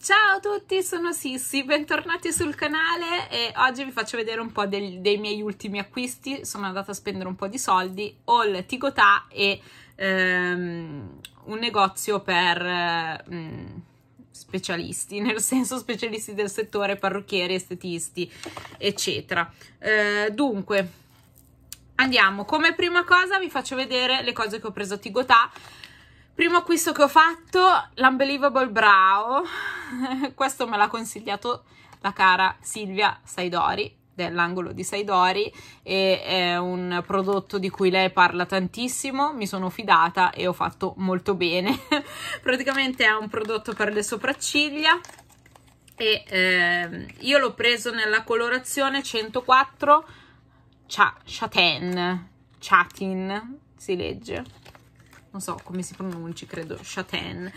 Ciao a tutti, sono Sissi, bentornati sul canale e oggi vi faccio vedere un po' del, dei miei ultimi acquisti. Sono andata a spendere un po' di soldi, all Tigotà e ehm, un negozio per ehm, specialisti, nel senso specialisti del settore, parrucchieri, estetisti, eccetera. Eh, dunque, andiamo. Come prima cosa vi faccio vedere le cose che ho preso a Tigotà. Primo acquisto che ho fatto, l'Unbelievable Brow. Questo me l'ha consigliato la cara Silvia Saidori dell'angolo di Saidori e è un prodotto di cui lei parla tantissimo, mi sono fidata e ho fatto molto bene. Praticamente è un prodotto per le sopracciglia e eh, io l'ho preso nella colorazione 104 Chatin, Chatin si legge non so come si pronunci, credo Chaten.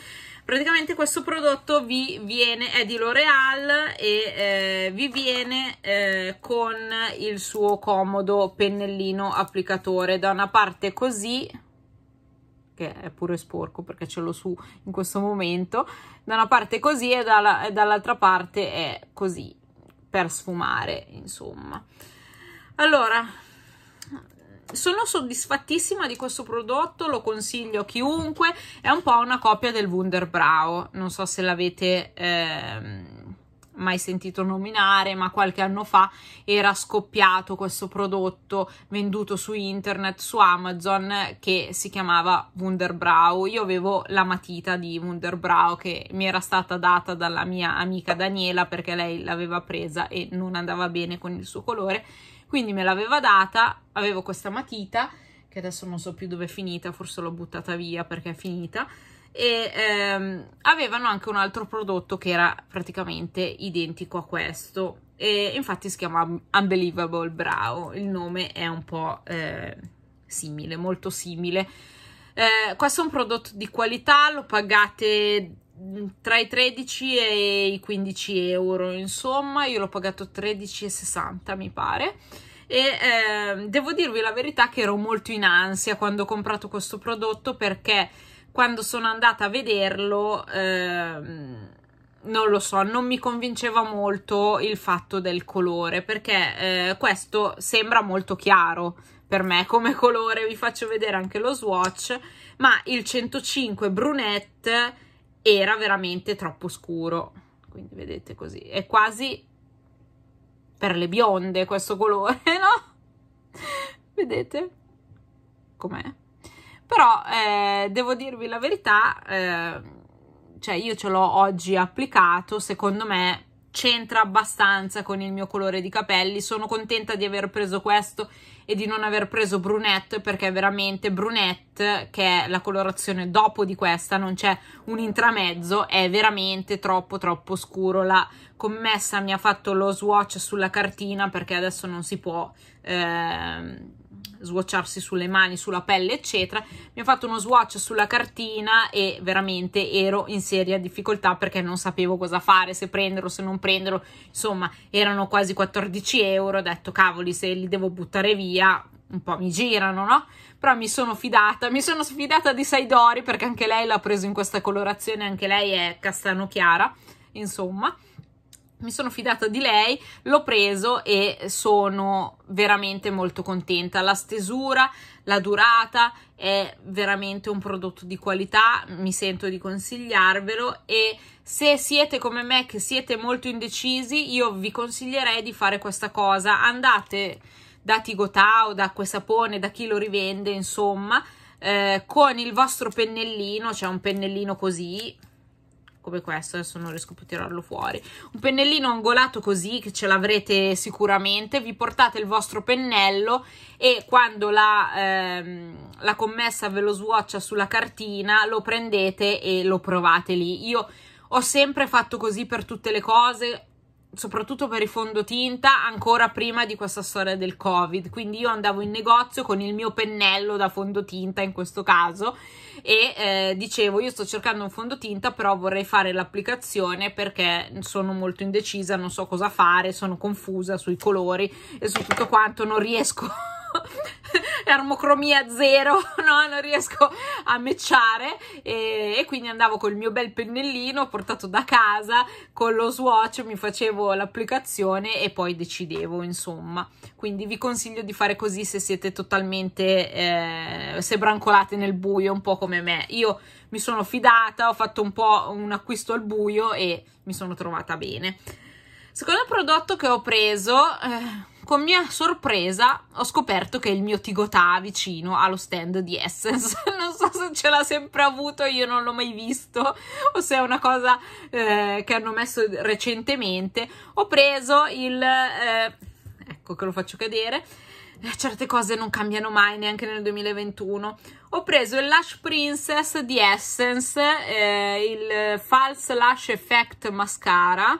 Praticamente questo prodotto vi viene, è di L'Oreal e eh, vi viene eh, con il suo comodo pennellino applicatore, da una parte così, che è pure sporco perché ce l'ho su in questo momento, da una parte così e, dalla, e dall'altra parte è così, per sfumare insomma. Allora, sono soddisfattissima di questo prodotto, lo consiglio a chiunque, è un po' una copia del Wunderbrow, non so se l'avete eh, mai sentito nominare, ma qualche anno fa era scoppiato questo prodotto venduto su internet, su Amazon, che si chiamava Wunderbrow. Io avevo la matita di Wunderbrow che mi era stata data dalla mia amica Daniela perché lei l'aveva presa e non andava bene con il suo colore quindi me l'aveva data, avevo questa matita, che adesso non so più dove è finita, forse l'ho buttata via perché è finita, e ehm, avevano anche un altro prodotto che era praticamente identico a questo, e infatti si chiama Unbelievable Brow, il nome è un po' eh, simile, molto simile. Eh, questo è un prodotto di qualità, lo pagate Mm, tra i 13 e i 15 euro insomma io l'ho pagato 13,60 mi pare e eh, devo dirvi la verità che ero molto in ansia quando ho comprato questo prodotto perché quando sono andata a vederlo eh, non lo so, non mi convinceva molto il fatto del colore perché eh, questo sembra molto chiaro per me come colore, vi faccio vedere anche lo swatch ma il 105 brunette era veramente troppo scuro. Quindi vedete così, è quasi per le bionde questo colore, no? vedete com'è? Però eh, devo dirvi la verità, eh, cioè io ce l'ho oggi applicato, secondo me c'entra abbastanza con il mio colore di capelli. Sono contenta di aver preso questo e di non aver preso brunette perché veramente brunette, che è la colorazione dopo di questa, non c'è un intramezzo, è veramente troppo troppo scuro. La commessa mi ha fatto lo swatch sulla cartina perché adesso non si può... Eh, swatcharsi sulle mani, sulla pelle, eccetera. Mi ho fatto uno swatch sulla cartina e veramente ero in seria difficoltà perché non sapevo cosa fare, se prenderlo, se non prenderlo. Insomma, erano quasi 14 euro. Ho detto, cavoli, se li devo buttare via, un po' mi girano, no? Però mi sono fidata, mi sono sfidata di Saidori perché anche lei l'ha preso in questa colorazione, anche lei è castano chiara, insomma mi sono fidata di lei, l'ho preso e sono veramente molto contenta. La stesura, la durata è veramente un prodotto di qualità, mi sento di consigliarvelo e se siete come me che siete molto indecisi, io vi consiglierei di fare questa cosa. Andate da Tigotao, da Sapone, da chi lo rivende, insomma, eh, con il vostro pennellino, c'è cioè un pennellino così come questo, adesso non riesco più a tirarlo fuori, un pennellino angolato così che ce l'avrete sicuramente, vi portate il vostro pennello e quando la, ehm, la commessa ve lo swatcha sulla cartina lo prendete e lo provate lì. Io ho sempre fatto così per tutte le cose, soprattutto per i fondotinta, ancora prima di questa storia del Covid. Quindi io andavo in negozio con il mio pennello da fondotinta in questo caso e eh, dicevo io sto cercando un fondotinta però vorrei fare l'applicazione perché sono molto indecisa non so cosa fare sono confusa sui colori e su tutto quanto non riesco armocromia zero, no? non riesco a mecciare e, e, quindi andavo col mio bel pennellino portato da casa con lo swatch, mi facevo l'applicazione e poi decidevo insomma, quindi vi consiglio di fare così se siete totalmente, eh, se brancolate nel buio un po' come come me. Io mi sono fidata, ho fatto un po' un acquisto al buio e mi sono trovata bene. Secondo prodotto che ho preso, eh, con mia sorpresa, ho scoperto che il mio Tigotà vicino allo stand di Essence. non so se ce l'ha sempre avuto, io non l'ho mai visto, o se è una cosa eh, che hanno messo recentemente. Ho preso il... Eh, ecco che lo faccio cadere eh, certe cose non cambiano mai neanche nel 2021. Ho preso il Lash Princess di Essence, eh, il False Lash Effect Mascara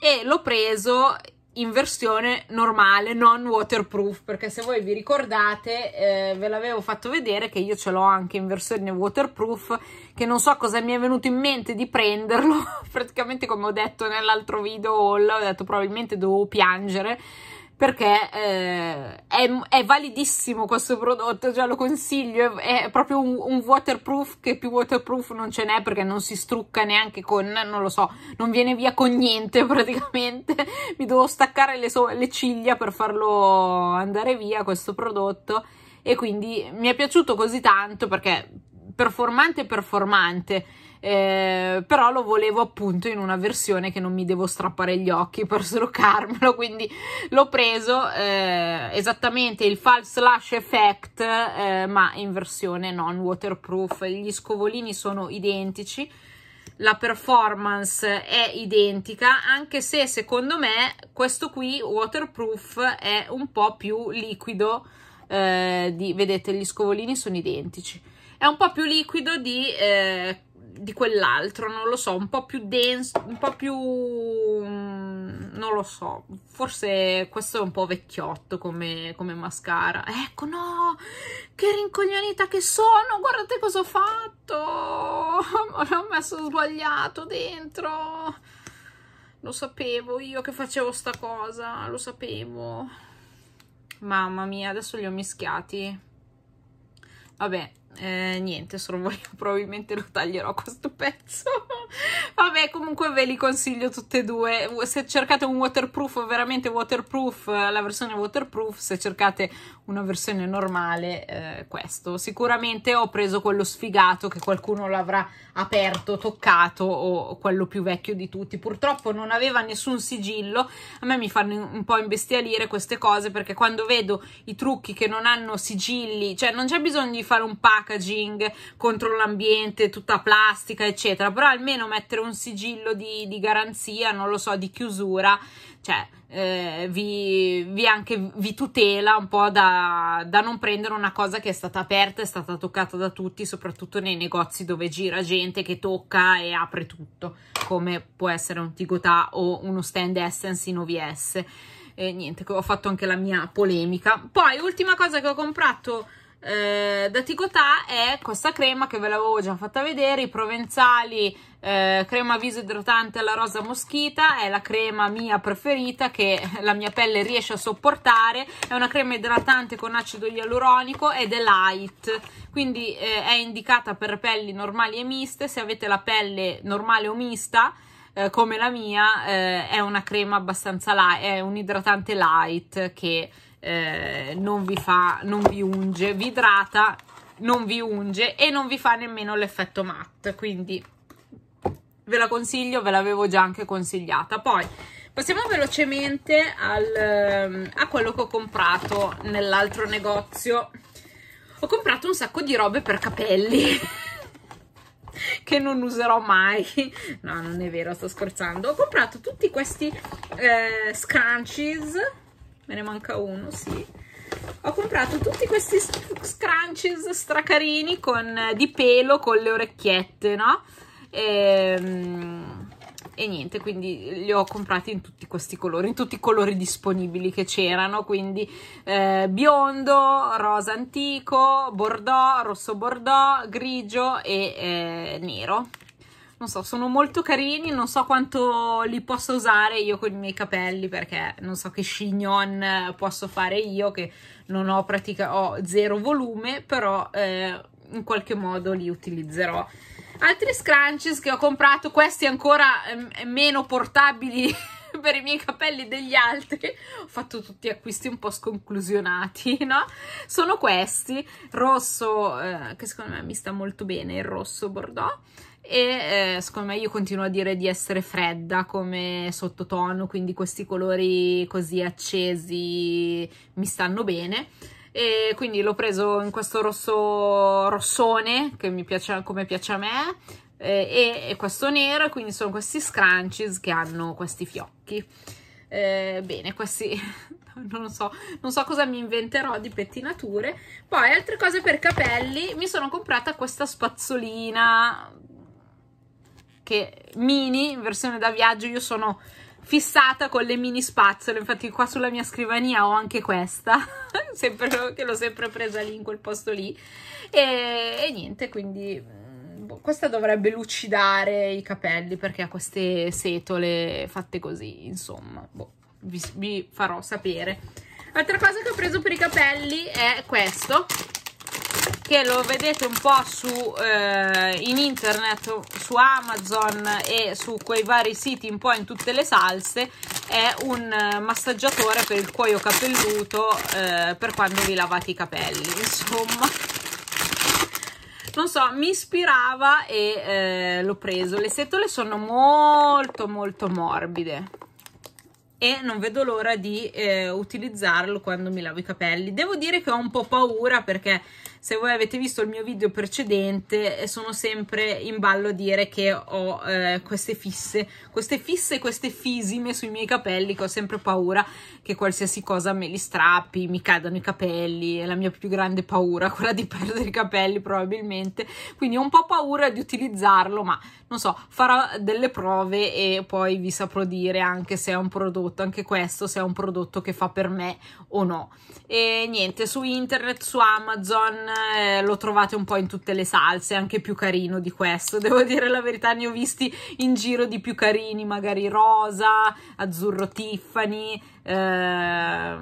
e l'ho preso in versione normale, non waterproof, perché se voi vi ricordate eh, ve l'avevo fatto vedere che io ce l'ho anche in versione waterproof, che non so cosa mi è venuto in mente di prenderlo, praticamente come ho detto nell'altro video haul, ho detto probabilmente dovevo piangere, perché eh, è, è, validissimo questo prodotto, già lo consiglio, è, è proprio un, un, waterproof che più waterproof non ce n'è perché non si strucca neanche con, non lo so, non viene via con niente praticamente, mi devo staccare le, so le ciglia per farlo andare via questo prodotto e quindi mi è piaciuto così tanto perché performante performante eh, però lo volevo appunto in una versione che non mi devo strappare gli occhi per strocarmelo quindi l'ho preso eh, esattamente il false lash effect eh, ma in versione non waterproof gli scovolini sono identici la performance è identica anche se secondo me questo qui waterproof è un po' più liquido eh, di vedete gli scovolini sono identici è un po' più liquido di, eh, di quell'altro, non lo so, un po' più denso, un po' più... Mm, non lo so, forse questo è un po' vecchiotto come, come mascara. Ecco, no, che rincoglionita che sono, guardate cosa ho fatto, l'ho messo sbagliato dentro. Lo sapevo io che facevo sta cosa, lo sapevo. Mamma mia, adesso li ho mischiati. Vabbè, eh, niente, solo probabilmente lo taglierò questo pezzo. Vabbè, comunque ve li consiglio tutte e due. Se cercate un waterproof, veramente waterproof, eh, la versione waterproof, se cercate una versione normale, eh, questo. Sicuramente ho preso quello sfigato che qualcuno l'avrà aperto, toccato o quello più vecchio di tutti. Purtroppo non aveva nessun sigillo. A me mi fanno un po' imbestialire queste cose perché quando vedo i trucchi che non hanno sigilli, cioè non c'è bisogno di fare un pack packaging contro l'ambiente, tutta plastica, eccetera. Però almeno mettere un sigillo di, di garanzia, non lo so, di chiusura, cioè eh, vi, vi, anche, vi tutela un po' da, da, non prendere una cosa che è stata aperta, è stata toccata da tutti, soprattutto nei negozi dove gira gente che tocca e apre tutto, come può essere un Tigotà o uno stand Essence in OVS. E niente, ho fatto anche la mia polemica. Poi, ultima cosa che ho comprato eh, da Ticotà è questa crema che ve l'avevo già fatta vedere, i provenzali eh, crema viso idratante alla rosa moschita, è la crema mia preferita che la mia pelle riesce a sopportare, è una crema idratante con acido ialuronico ed è light, quindi eh, è indicata per pelli normali e miste, se avete la pelle normale o mista eh, come la mia eh, è una crema abbastanza light, è un idratante light che eh, non, vi fa, non vi unge, vi idrata, non vi unge e non vi fa nemmeno l'effetto matte, quindi ve la consiglio, ve l'avevo già anche consigliata. Poi passiamo velocemente al, ehm, a quello che ho comprato nell'altro negozio. Ho comprato un sacco di robe per capelli che non userò mai. No, non è vero, sto scherzando. Ho comprato tutti questi eh, scrunchies me ne manca uno, sì. Ho comprato tutti questi scrunchies stracarini con, eh, di pelo con le orecchiette, no? E, ehm, e niente, quindi li ho comprati in tutti questi colori, in tutti i colori disponibili che c'erano, quindi eh, biondo, rosa antico, bordeaux, rosso bordeaux, grigio e eh, nero non so, sono molto carini, non so quanto li posso usare io con i miei capelli perché non so che chignon posso fare io che non ho pratica, ho zero volume, però eh, in qualche modo li utilizzerò. Altri scrunchies che ho comprato, questi ancora eh, meno portabili per i miei capelli degli altri, ho fatto tutti acquisti un po' sconclusionati, no? Sono questi, rosso, eh, che secondo me mi sta molto bene, il rosso bordeaux, e eh, secondo me io continuo a dire di essere fredda come sottotono, quindi questi colori così accesi mi stanno bene. E quindi l'ho preso in questo rosso rossone che mi piace come piace a me eh, e, e, questo nero quindi sono questi scrunchies che hanno questi fiocchi eh, bene questi non so, non so cosa mi inventerò di pettinature poi altre cose per capelli mi sono comprata questa spazzolina che mini, versione da viaggio, io sono fissata con le mini spazzole, infatti qua sulla mia scrivania ho anche questa, sempre, che l'ho sempre presa lì in quel posto lì, e, e niente, quindi mm, boh, questa dovrebbe lucidare i capelli perché ha queste setole fatte così, insomma, boh, vi, vi farò sapere. Altra cosa che ho preso per i capelli è questo, che lo vedete un po' su, eh, in internet, su Amazon e su quei vari siti un po' in tutte le salse, è un massaggiatore per il cuoio capelluto eh, per quando vi lavate i capelli, insomma. Non so, mi ispirava e eh, l'ho preso. Le setole sono molto molto morbide e non vedo l'ora di eh, utilizzarlo quando mi lavo i capelli. Devo dire che ho un po' paura perché se voi avete visto il mio video precedente eh, sono sempre in ballo a dire che ho eh, queste fisse, queste fisse, queste fisime sui miei capelli che ho sempre paura che qualsiasi cosa me li strappi, mi cadano i capelli, è la mia più grande paura, quella di perdere i capelli probabilmente, quindi ho un po' paura di utilizzarlo, ma non so, farò delle prove e poi vi saprò dire anche se è un prodotto, anche questo, se è un prodotto che fa per me o no. E niente, su internet, su Amazon, eh, lo trovate un po' in tutte le salse, anche più carino di questo, devo dire la verità, ne ho visti in giro di più carini, magari rosa, azzurro Tiffany, eh,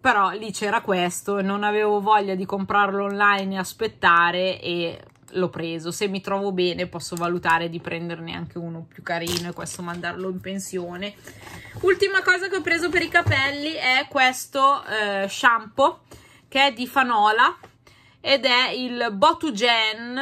però lì c'era questo, non avevo voglia di comprarlo online e aspettare e l'ho preso. Se mi trovo bene posso valutare di prenderne anche uno più carino e questo mandarlo in pensione. Ultima cosa che ho preso per i capelli è questo eh, shampoo che è di Fanola ed è il Botugen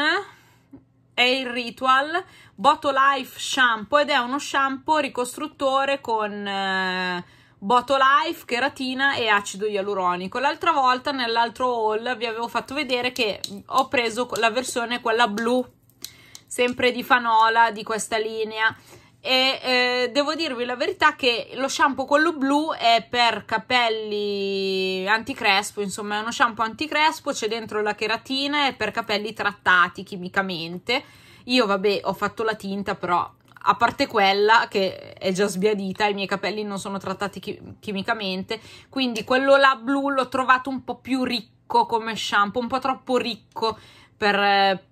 è il Ritual Botolife Shampoo ed è uno shampoo ricostruttore con eh, Botolife, cheratina e acido ialuronico. L'altra volta nell'altro haul vi avevo fatto vedere che ho preso la versione quella blu sempre di Fanola di questa linea e eh, devo dirvi la verità che lo shampoo quello blu è per capelli anticrespo, insomma è uno shampoo anticrespo, c'è dentro la cheratina è per capelli trattati chimicamente. Io vabbè ho fatto la tinta però a parte quella che è già sbiadita, i miei capelli non sono trattati chi- chimicamente, quindi quello là blu l'ho trovato un po' più ricco come shampoo, un po' troppo ricco per eh,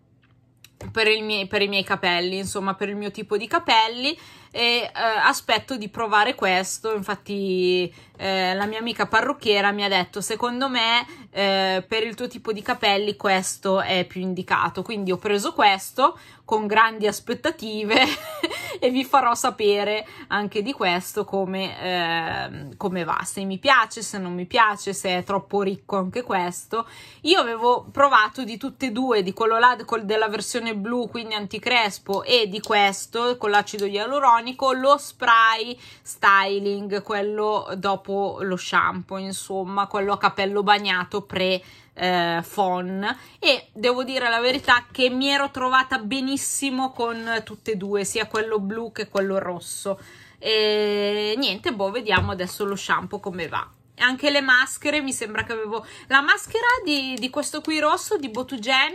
per, mie, per, i miei capelli, insomma, per il mio tipo di capelli e eh, aspetto di provare questo. Infatti, eh, la mia amica parrucchiera mi ha detto: secondo me, eh, per il tuo tipo di capelli, questo è più indicato. Quindi ho preso questo con grandi aspettative e vi farò sapere anche di questo come, eh, come va, se mi piace, se non mi piace, se è troppo ricco anche questo. Io avevo provato di tutte e due, di quello là della versione blu, quindi anticrespo, e di questo con l'acido ialuronico, lo spray styling, quello dopo lo shampoo, insomma, quello a capello bagnato pre eh, Fon e devo dire la verità che mi ero trovata benissimo con tutte e due, sia quello blu che quello rosso. E niente, boh, vediamo adesso lo shampoo come va anche le maschere mi sembra che avevo la maschera di, di questo qui rosso di Botugen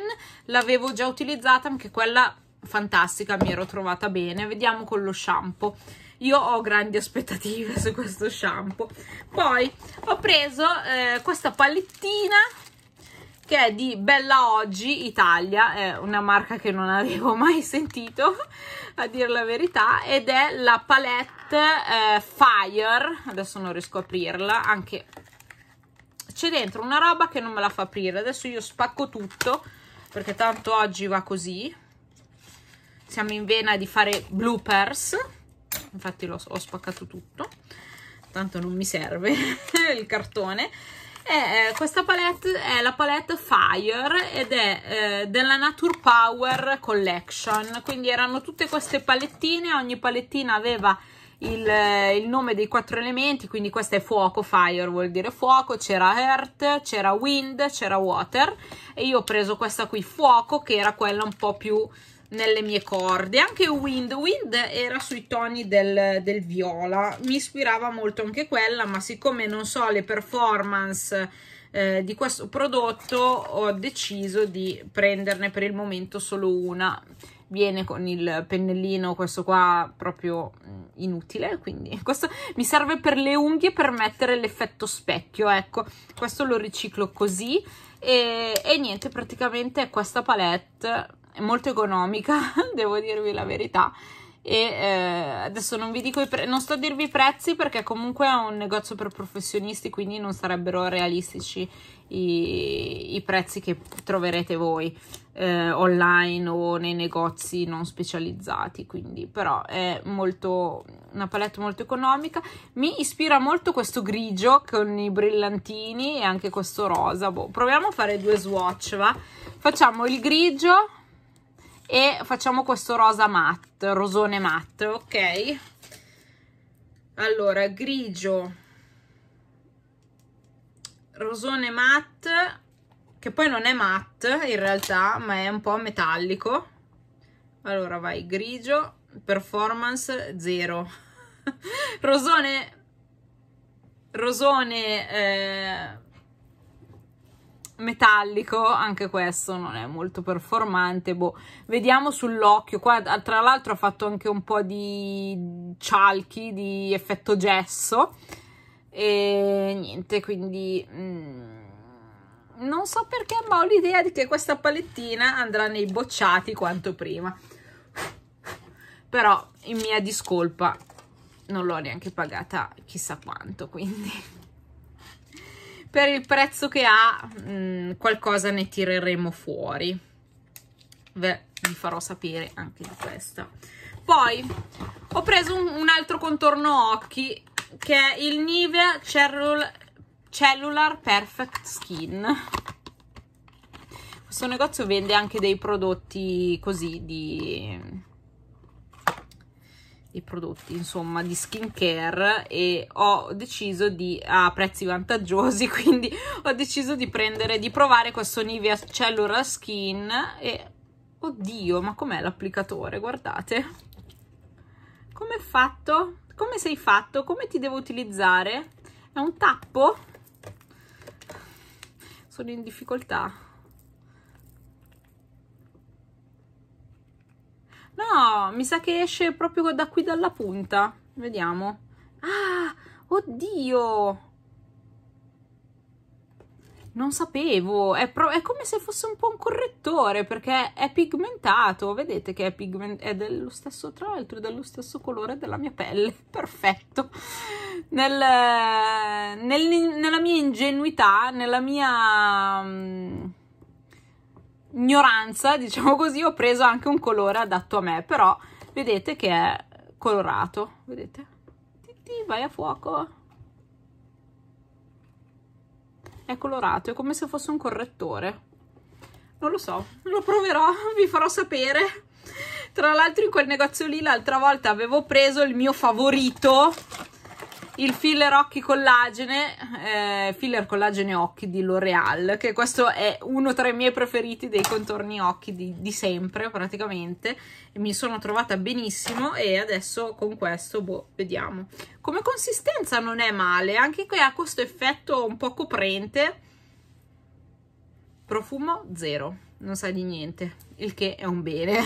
l'avevo già utilizzata anche quella fantastica mi ero trovata bene vediamo con lo shampoo io ho grandi aspettative su questo shampoo poi ho preso eh, questa palettina che è di Bella Oggi Italia, è una marca che non avevo mai sentito, a dire la verità, ed è la palette eh, Fire, adesso non riesco a aprirla, anche c'è dentro una roba che non me la fa aprire, adesso io spacco tutto, perché tanto oggi va così, siamo in vena di fare bloopers, infatti l'ho spaccato tutto, tanto non mi serve il cartone, e, eh, eh, questa palette è la palette Fire ed è eh, della Nature Power Collection, quindi erano tutte queste palettine, ogni palettina aveva il, eh, il, nome dei quattro elementi, quindi questa è fuoco, fire vuol dire fuoco, c'era earth, c'era wind, c'era water e io ho preso questa qui fuoco che era quella un po' più nelle mie corde anche Wind Wind era sui toni del, del viola mi ispirava molto anche quella ma siccome non so le performance eh, di questo prodotto ho deciso di prenderne per il momento solo una viene con il pennellino questo qua proprio mm, inutile quindi questo mi serve per le unghie per mettere l'effetto specchio ecco questo lo riciclo così e, e niente praticamente è questa palette molto economica, devo dirvi la verità. E eh, adesso non vi dico i prezzi, non sto a dirvi i prezzi perché comunque è un negozio per professionisti, quindi non sarebbero realistici i, i prezzi che troverete voi eh, online o nei negozi non specializzati. Quindi, però è molto una palette molto economica. Mi ispira molto questo grigio con i brillantini e anche questo rosa. Boh, proviamo a fare due swatch, va? Facciamo il grigio e facciamo questo rosa matte, rosone matte, ok? Allora, grigio, rosone matte, che poi non è matte in realtà, ma è un po' metallico. Allora, vai, grigio, performance zero. rosone, rosone... Eh, metallico, anche questo non è molto performante, boh, vediamo sull'occhio, qua ah, tra l'altro ha fatto anche un po' di cialchi, di effetto gesso, e niente, quindi... Mm, non so perché, ma ho l'idea di che questa palettina andrà nei bocciati quanto prima. Però, in mia discolpa, non l'ho neanche pagata chissà quanto, quindi per il prezzo che ha mh, mm, qualcosa ne tireremo fuori Beh, vi farò sapere anche di questa poi ho preso un, un altro contorno occhi che è il Nivea Cellul Cellular Perfect Skin questo negozio vende anche dei prodotti così di i prodotti insomma di skincare e ho deciso di a prezzi vantaggiosi quindi ho deciso di prendere di provare questo Nivea Cellular Skin e oddio ma com'è l'applicatore guardate come è fatto come sei fatto come ti devo utilizzare è un tappo sono in difficoltà No, mi sa che esce proprio da qui dalla punta. Vediamo. Ah, oddio! Non sapevo, è, è, come se fosse un po' un correttore perché è pigmentato, vedete che è, pigmentato. è dello stesso, tra l'altro, dello stesso colore della mia pelle, perfetto. Nel, nel, nella mia ingenuità, nella mia... Um, ignoranza, diciamo così, ho preso anche un colore adatto a me, però vedete che è colorato, vedete? Titti, vai a fuoco! È colorato, è come se fosse un correttore. Non lo so, lo proverò, vi farò sapere. Tra l'altro in quel negozio lì l'altra volta avevo preso il mio favorito il filler occhi collagene, eh, filler collagene occhi di L'Oreal, che questo è uno tra i miei preferiti dei contorni occhi di, di sempre praticamente, mi sono trovata benissimo e adesso con questo, boh, vediamo. Come consistenza non è male, anche qui ha questo effetto un po' coprente, profumo zero, non sa di niente, il che è un bene.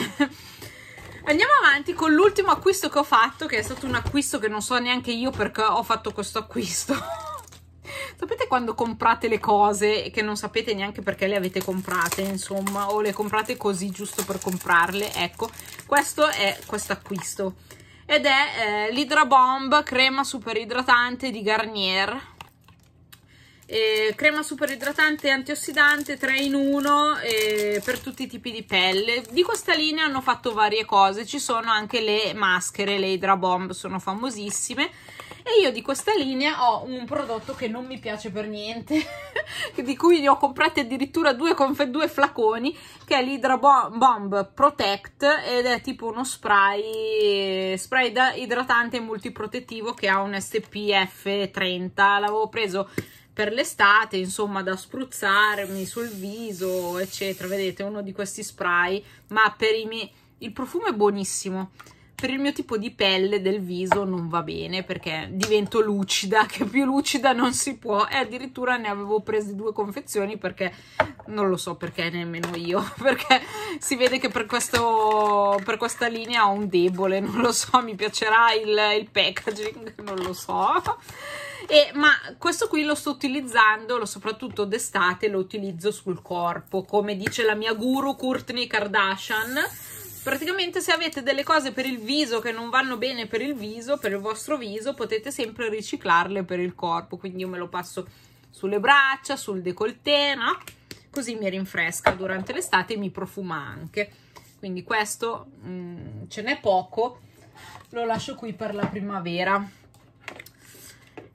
Andiamo avanti con l'ultimo acquisto che ho fatto, che è stato un acquisto che non so neanche io perché ho fatto questo acquisto. sapete quando comprate le cose che non sapete neanche perché le avete comprate, insomma, o le comprate così giusto per comprarle? Ecco, questo è questo acquisto. Ed è eh, l'Hydra Bomb crema super idratante di Garnier eh, crema super idratante e antiossidante 3 in 1 eh, per tutti i tipi di pelle di questa linea hanno fatto varie cose ci sono anche le maschere le Hydra Bomb sono famosissime e io di questa linea ho un prodotto che non mi piace per niente di cui ne ho comprati addirittura due, due flaconi che è l'Hydra Bomb Protect ed è tipo uno spray spray idratante multiprotettivo che ha un SPF 30 l'avevo preso per l'estate, insomma, da spruzzarmi sul viso, eccetera. Vedete, uno di questi spray, ma per i miei... Il profumo è buonissimo, per il mio tipo di pelle del viso non va bene perché divento lucida, che più lucida non si può e addirittura ne avevo presi due confezioni perché non lo so perché nemmeno io, perché si vede che per, questo, per questa linea ho un debole, non lo so, mi piacerà il, il packaging, non lo so. E, ma questo qui lo sto utilizzando, lo, soprattutto d'estate, lo utilizzo sul corpo, come dice la mia guru Courtney Kardashian Praticamente se avete delle cose per il viso che non vanno bene per il viso, per il vostro viso, potete sempre riciclarle per il corpo. Quindi io me lo passo sulle braccia, sul decolleté, no? Così mi rinfresca durante l'estate e mi profuma anche. Quindi questo mh, mm, ce n'è poco, lo lascio qui per la primavera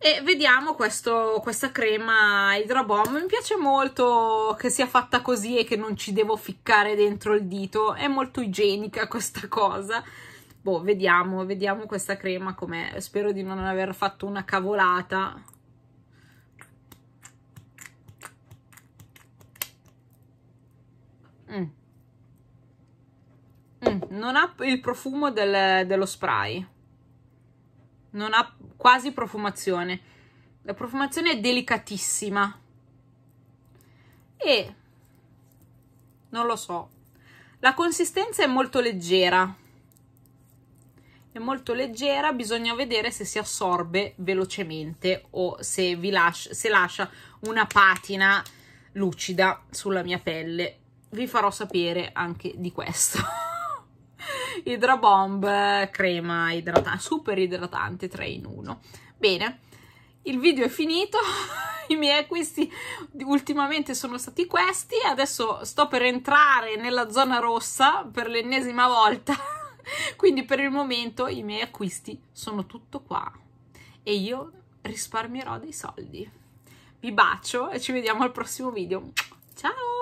e vediamo questo, questa crema Hydrabomb. Mi piace molto che sia fatta così e che non ci devo ficcare dentro il dito, è molto igienica questa cosa. Boh, vediamo, vediamo questa crema com'è. Spero di non aver fatto una cavolata. Mm. Mm, non ha il profumo del, dello spray non ha quasi profumazione. La profumazione è delicatissima. E non lo so. La consistenza è molto leggera. È molto leggera, bisogna vedere se si assorbe velocemente o se, vi lascia, se lascia una patina lucida sulla mia pelle. Vi farò sapere anche di questo. Idrabomb crema idratante, super idratante 3 in 1. Bene, il video è finito, i miei acquisti ultimamente sono stati questi, adesso sto per entrare nella zona rossa per l'ennesima volta, quindi per il momento i miei acquisti sono tutto qua e io risparmierò dei soldi. Vi bacio e ci vediamo al prossimo video. Ciao!